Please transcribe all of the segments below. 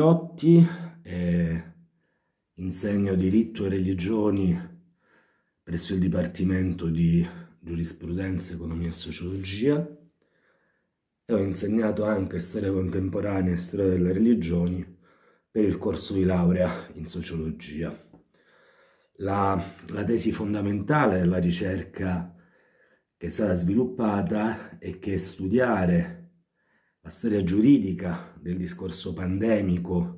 Pilotti, eh, insegno diritto e religioni presso il Dipartimento di Giurisprudenza, Economia e Sociologia e ho insegnato anche storia contemporanea e storia delle religioni per il corso di laurea in sociologia. La, la tesi fondamentale della ricerca che è stata sviluppata è che studiare la storia giuridica del discorso pandemico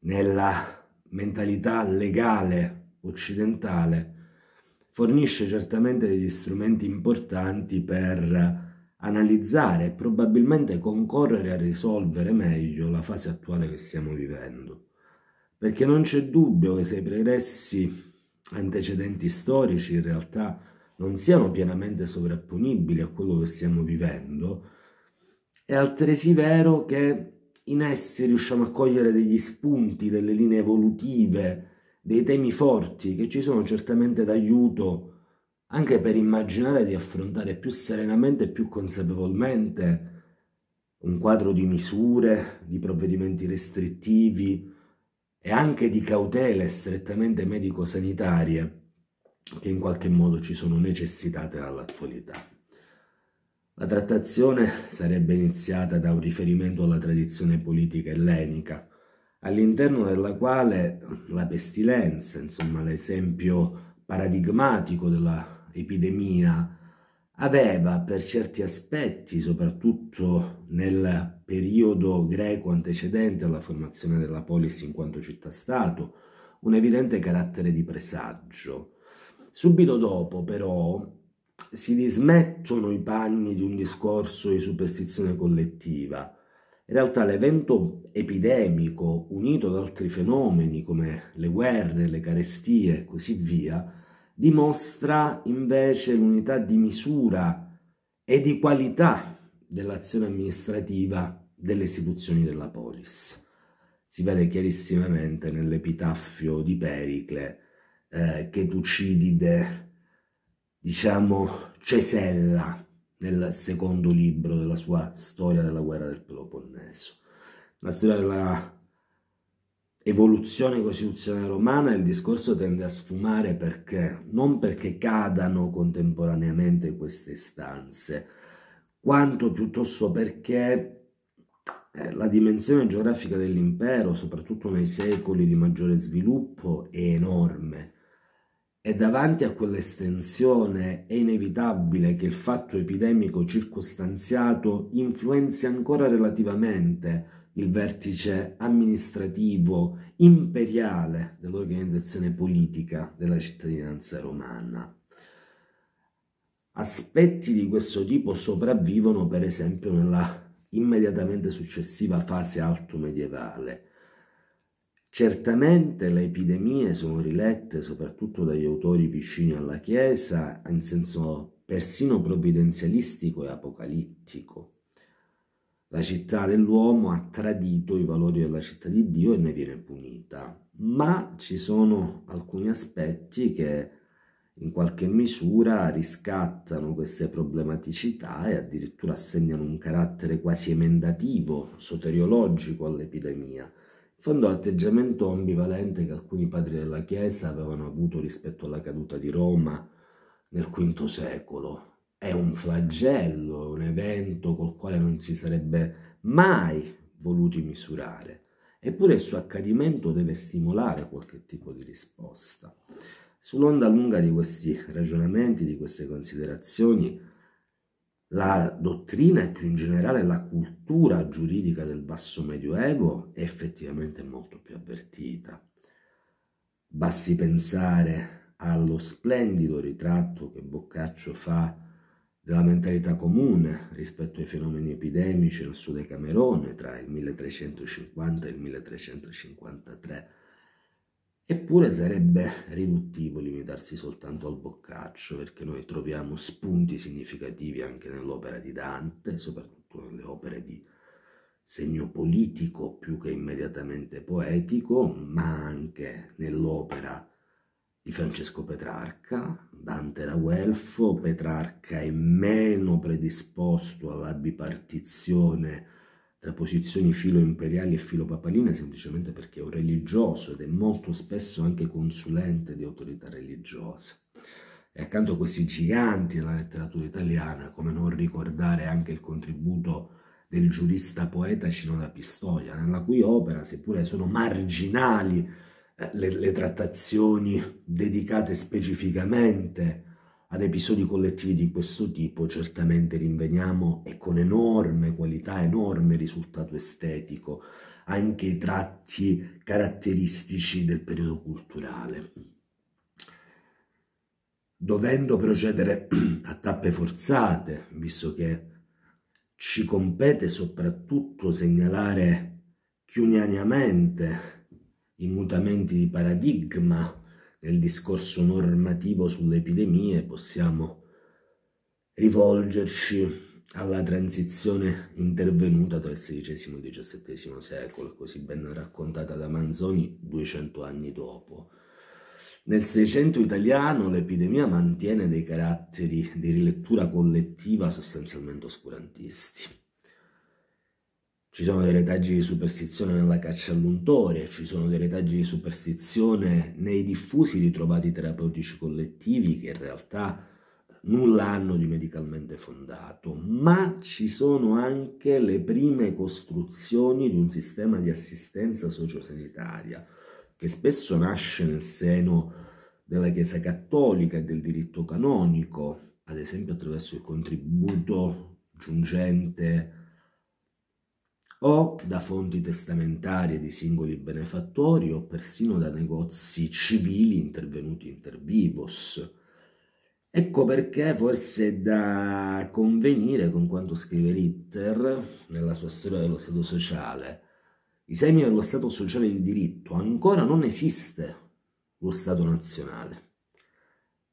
nella mentalità legale occidentale fornisce certamente degli strumenti importanti per analizzare e probabilmente concorrere a risolvere meglio la fase attuale che stiamo vivendo. Perché non c'è dubbio che se i pregressi antecedenti storici in realtà non siano pienamente sovrapponibili a quello che stiamo vivendo, è altresì vero che in essi riusciamo a cogliere degli spunti, delle linee evolutive, dei temi forti che ci sono certamente d'aiuto anche per immaginare di affrontare più serenamente e più consapevolmente un quadro di misure, di provvedimenti restrittivi e anche di cautele strettamente medico-sanitarie che in qualche modo ci sono necessitate dall'attualità. La trattazione sarebbe iniziata da un riferimento alla tradizione politica ellenica, all'interno della quale la pestilenza, insomma l'esempio paradigmatico dell'epidemia, aveva per certi aspetti, soprattutto nel periodo greco antecedente alla formazione della polis in quanto città-stato, un evidente carattere di presagio. Subito dopo, però, si dismettono i panni di un discorso di superstizione collettiva. In realtà l'evento epidemico, unito ad altri fenomeni come le guerre, le carestie e così via, dimostra invece l'unità di misura e di qualità dell'azione amministrativa delle istituzioni della polis. Si vede chiarissimamente nell'epitaffio di Pericle eh, che Tucidide diciamo, Cesella nel secondo libro della sua storia della guerra del Peloponneso. La storia della evoluzione costituzionale romana il discorso tende a sfumare perché non perché cadano contemporaneamente queste istanze, quanto piuttosto perché eh, la dimensione geografica dell'impero, soprattutto nei secoli di maggiore sviluppo, è enorme e davanti a quell'estensione è inevitabile che il fatto epidemico circostanziato influenzi ancora relativamente il vertice amministrativo imperiale dell'organizzazione politica della cittadinanza romana. Aspetti di questo tipo sopravvivono per esempio nella immediatamente successiva fase alto medievale, Certamente le epidemie sono rilette soprattutto dagli autori vicini alla Chiesa in senso persino provvidenzialistico e apocalittico. La città dell'uomo ha tradito i valori della città di Dio e ne viene punita, ma ci sono alcuni aspetti che in qualche misura riscattano queste problematicità e addirittura assegnano un carattere quasi emendativo, soteriologico all'epidemia fondò atteggiamento ambivalente che alcuni padri della Chiesa avevano avuto rispetto alla caduta di Roma nel V secolo. È un flagello, è un evento col quale non si sarebbe mai voluti misurare. Eppure il suo accadimento deve stimolare qualche tipo di risposta. Sull'onda lunga di questi ragionamenti, di queste considerazioni, la dottrina e più in generale la cultura giuridica del basso medioevo è effettivamente molto più avvertita. Basti pensare allo splendido ritratto che Boccaccio fa della mentalità comune rispetto ai fenomeni epidemici nel suo Decamerone tra il 1350 e il 1353 Eppure sarebbe riduttivo limitarsi soltanto al boccaccio, perché noi troviamo spunti significativi anche nell'opera di Dante, soprattutto nelle opere di segno politico più che immediatamente poetico, ma anche nell'opera di Francesco Petrarca. Dante era guelfo, Petrarca è meno predisposto alla bipartizione tra posizioni filo-imperiali e filo-papaline semplicemente perché è un religioso ed è molto spesso anche consulente di autorità religiose. E accanto a questi giganti della letteratura italiana, come non ricordare anche il contributo del giurista poeta Cinola Pistoia, nella cui opera, seppure sono marginali eh, le, le trattazioni dedicate specificamente ad episodi collettivi di questo tipo certamente rinveniamo e con enorme qualità, enorme risultato estetico, anche i tratti caratteristici del periodo culturale. Dovendo procedere a tappe forzate, visto che ci compete soprattutto segnalare chiunianiamente i mutamenti di paradigma nel discorso normativo sulle epidemie possiamo rivolgerci alla transizione intervenuta tra il XVI e il XVII secolo, così ben raccontata da Manzoni 200 anni dopo. Nel Seicento italiano l'epidemia mantiene dei caratteri di rilettura collettiva sostanzialmente oscurantisti. Ci sono dei retaggi di superstizione nella caccia all'untore, ci sono dei retaggi di superstizione nei diffusi ritrovati terapeutici collettivi che in realtà nulla hanno di medicalmente fondato, ma ci sono anche le prime costruzioni di un sistema di assistenza sociosanitaria che spesso nasce nel seno della Chiesa Cattolica e del diritto canonico, ad esempio attraverso il contributo giungente o da fonti testamentarie di singoli benefattori o persino da negozi civili intervenuti inter vivos. Ecco perché forse è da convenire con quanto scrive Ritter nella sua storia dello Stato sociale. I semi dello Stato sociale di diritto ancora non esiste lo Stato nazionale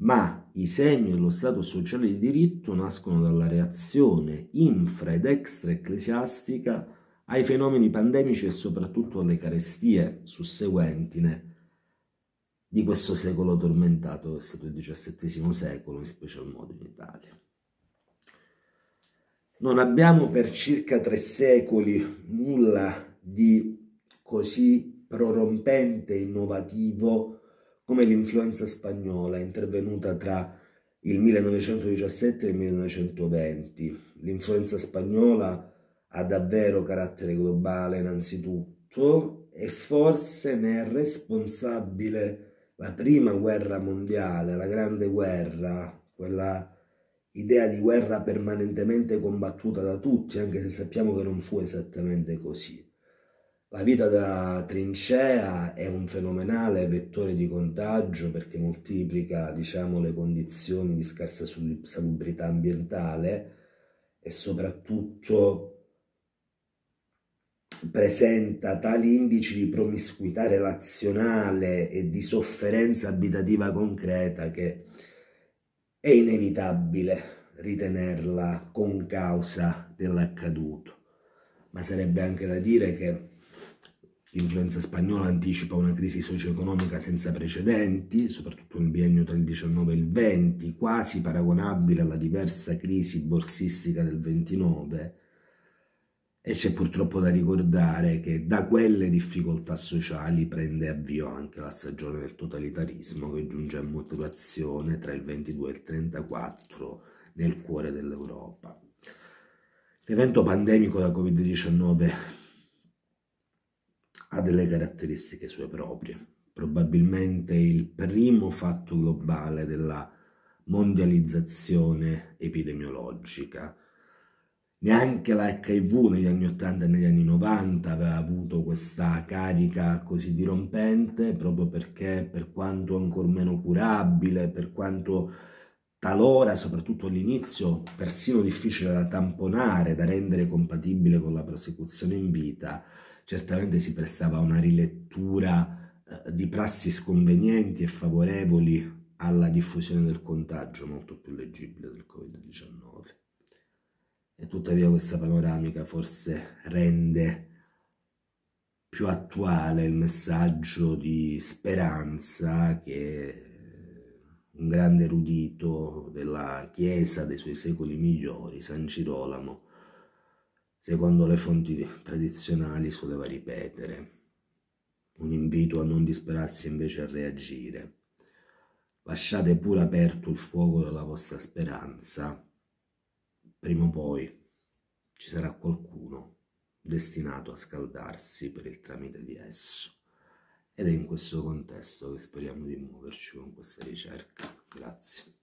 ma i semi dello Stato sociale di diritto nascono dalla reazione infra ed extra ecclesiastica ai fenomeni pandemici e soprattutto alle carestie susseguenti di questo secolo tormentato che è stato il XVII secolo, in special modo in Italia. Non abbiamo per circa tre secoli nulla di così prorompente e innovativo come l'influenza spagnola intervenuta tra il 1917 e il 1920. L'influenza spagnola ha davvero carattere globale innanzitutto e forse ne è responsabile la prima guerra mondiale, la grande guerra, quella idea di guerra permanentemente combattuta da tutti, anche se sappiamo che non fu esattamente così. La vita da trincea è un fenomenale vettore di contagio perché moltiplica diciamo, le condizioni di scarsa salubrità ambientale e soprattutto presenta tali indici di promiscuità relazionale e di sofferenza abitativa concreta che è inevitabile ritenerla con causa dell'accaduto. Ma sarebbe anche da dire che l'influenza spagnola anticipa una crisi socio-economica senza precedenti, soprattutto nel biennio tra il 19 e il 20, quasi paragonabile alla diversa crisi borsistica del 29 e c'è purtroppo da ricordare che da quelle difficoltà sociali prende avvio anche la stagione del totalitarismo che giunge a motivazione tra il 22 e il 34 nel cuore dell'Europa. L'evento pandemico da Covid-19 ha delle caratteristiche sue proprie, probabilmente il primo fatto globale della mondializzazione epidemiologica neanche l'HIV negli anni 80 e negli anni 90 aveva avuto questa carica così dirompente proprio perché per quanto ancora meno curabile, per quanto talora, soprattutto all'inizio, persino difficile da tamponare, da rendere compatibile con la prosecuzione in vita, certamente si prestava a una rilettura eh, di prassi sconvenienti e favorevoli alla diffusione del contagio molto più leggibile del Covid-19 e tuttavia questa panoramica forse rende più attuale il messaggio di speranza che un grande erudito della Chiesa dei suoi secoli migliori, San Girolamo, secondo le fonti tradizionali soleva ripetere. Un invito a non disperarsi invece a reagire. Lasciate pure aperto il fuoco della vostra speranza Prima o poi ci sarà qualcuno destinato a scaldarsi per il tramite di esso. Ed è in questo contesto che speriamo di muoverci con questa ricerca. Grazie.